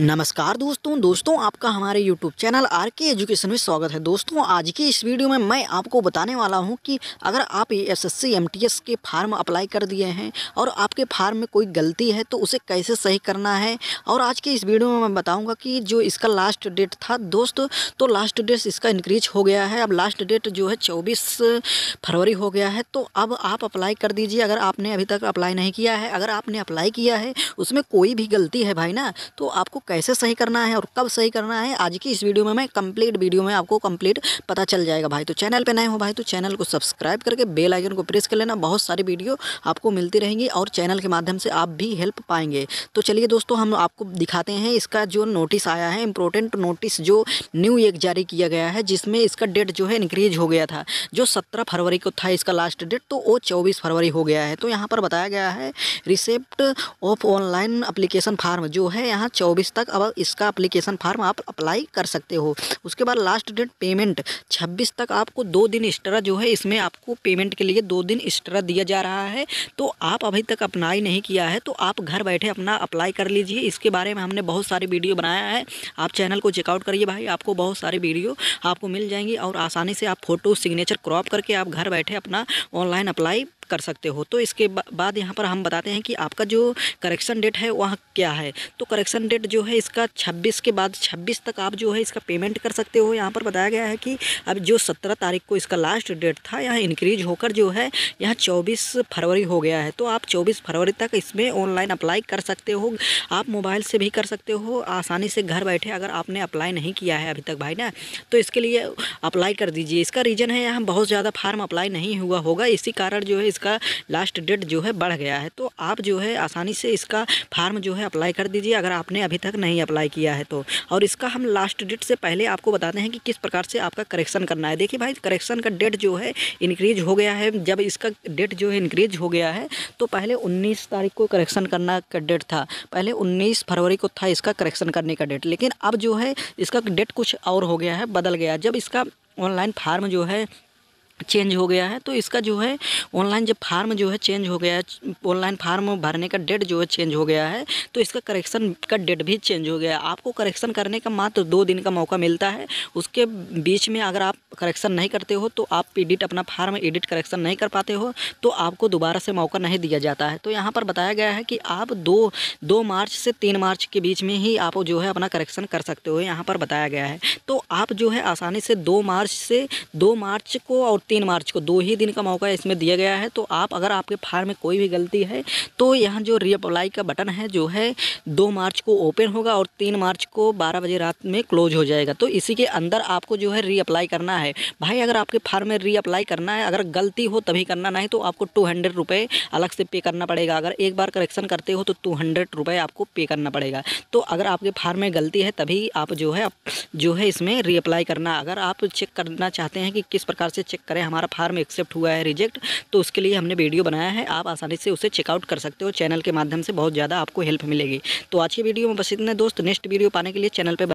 नमस्कार दोस्तों दोस्तों आपका हमारे YouTube channel R K education में स्वागत है दोस्तों आज की इस वीडियो में मैं आपको बताने वाला हूं कि अगर आप एस एस एमटीएस के फार्म अप्लाई कर दिए हैं और आपके फार्म में कोई गलती है तो उसे कैसे सही करना है और आज के इस वीडियो में मैं बताऊंगा कि जो इसका लास्ट डेट था दोस्त तो लास्ट डेट इसका इंक्रीज हो गया है अब लास्ट डेट जो है चौबीस फरवरी हो गया है तो अब आप अप्लाई कर दीजिए अगर आपने अभी तक अप्लाई नहीं किया है अगर आपने अप्लाई किया है उसमें कोई भी गलती है भाई ना तो आपको कैसे सही करना है और कब सही करना है आज की इस वीडियो में मैं कंप्लीट वीडियो में आपको कंप्लीट पता चल जाएगा भाई तो चैनल पर नए हो भाई तो चैनल को सब्सक्राइब करके बेल आइकन को प्रेस कर लेना बहुत सारी वीडियो आपको मिलती रहेंगी और चैनल के माध्यम से आप भी हेल्प पाएंगे तो चलिए दोस्तों हम आपको दिखाते हैं इसका जो नोटिस आया है इम्पोर्टेंट नोटिस जो न्यू एक जारी किया गया है जिसमें इसका डेट जो है इंक्रीज हो गया था जो सत्रह फरवरी को था इसका लास्ट डेट तो वो चौबीस फरवरी हो गया है तो यहाँ पर बताया गया है receipt of online application form जो है यहाँ चौबीस तक अब इसका अप्लीकेशन फार्म आप अप्लाई कर सकते हो उसके बाद लास्ट डेट पेमेंट छब्बीस तक आपको दो दिन एक्स्ट्रा जो है इसमें आपको पेमेंट के लिए दो दिन एक्स्ट्रा दिया जा रहा है तो आप अभी तक अप्लाई नहीं किया है तो आप घर बैठे अपना अप्लाई कर लीजिए इसके बारे में हमने बहुत सारे वीडियो बनाया है आप चैनल को चेकआउट करिए भाई आपको बहुत सारे वीडियो आपको मिल जाएंगे और आसानी से आप फोटो सिग्नेचर क्रॉप करके आप घर बैठे अपना ऑनलाइन अप्लाई कर सकते हो तो इसके बाद यहाँ पर हम बताते हैं कि आपका जो करेक्शन डेट है वहाँ क्या है तो करेक्शन डेट जो है इसका छब्बीस के बाद छब्बीस तक आप जो है इसका पेमेंट कर सकते हो यहाँ पर बताया गया है कि अब जो सत्रह तारीख को इसका लास्ट डेट था यहाँ इंक्रीज होकर जो है यहाँ चौबीस फरवरी हो गया है तो आप चौबीस फरवरी तक इसमें ऑनलाइन अप्लाई कर सकते हो आप मोबाइल से भी कर सकते हो आसानी से घर बैठे अगर आपने अप्लाई नहीं किया है अभी तक भाई ना तो इसके लिए अप्लाई कर दीजिए इसका रीज़न है यहाँ बहुत ज़्यादा फार्म अप्लाई नहीं हुआ होगा इसी कारण जो है इसका लास्ट डेट जो है बढ़ गया है तो आप जो है आसानी से इसका फार्म जो है अप्लाई कर दीजिए अगर आपने अभी तक नहीं अप्लाई किया है तो और इसका हम लास्ट डेट से पहले आपको बताते हैं कि किस प्रकार से आपका करेक्शन करना है देखिए भाई करेक्शन का डेट जो है इंक्रीज हो गया है जब इसका डेट जो है इंक्रीज हो गया है तो पहले उन्नीस तारीख को करेक्शन करना का डेट था पहले उन्नीस फरवरी को था इसका करेक्शन करने का डेट लेकिन अब जो है इसका डेट कुछ और हो गया है बदल गया जब इसका ऑनलाइन फार्म जो है चेंज हो गया है तो इसका जो है ऑनलाइन जब फार्म जो है चेंज हो गया है ऑनलाइन फार्म भरने का डेट जो है चेंज हो गया है तो इसका करेक्शन का डेट भी चेंज हो गया है आपको करेक्शन करने का मात्र दो दिन का मौका मिलता है उसके बीच में अगर आप करेक्शन नहीं करते हो तो आप एडिट अपना फार्म एडिट करेक्शन नहीं कर पाते हो तो आपको दोबारा से मौका नहीं दिया जाता है तो यहाँ पर बताया गया है कि आप दो दो मार्च से तीन मार्च के बीच में ही आप जो है अपना करेक्शन कर सकते हो यहाँ पर बताया गया है तो आप जो है आसानी से दो मार्च से दो मार्च को और तीन मार्च को दो ही दिन का मौका इसमें दिया गया है तो आप अगर आपके फार्म में कोई भी गलती है तो यहाँ जो रीअप्लाई का बटन है जो है दो मार्च को ओपन होगा और तीन मार्च को बारह बजे रात में क्लोज हो जाएगा तो इसी के अंदर आपको जो है रीअप्लाई करना है भाई अगर आपके फार्म में रीअप्लाई करना है अगर गलती हो तभी करना नहीं तो आपको टू हंड्रेड रुपये अलग से पे करना पड़ेगा अगर एक बार करेक्शन करते हो तो टू हंड्रेड रुपये आपको पे करना पड़ेगा तो अगर आपके फार्म में गलती है तभी आप जो है जो है इसमें रीअप्लाई करना अगर आप चेक करना चाहते हैं कि किस प्रकार से चेक कर करें हमारा फार्म एक्सेप्ट हुआ है रिजेक्ट तो उसके लिए हमने वीडियो बनाया है आप आसानी से उसे चेकआउट कर सकते हो चैनल के माध्यम से बहुत ज़्यादा आपको हेल्प मिलेगी तो आज की वीडियो में बस इतने दोस्त नेक्स्ट वीडियो पाने के लिए चैनल पर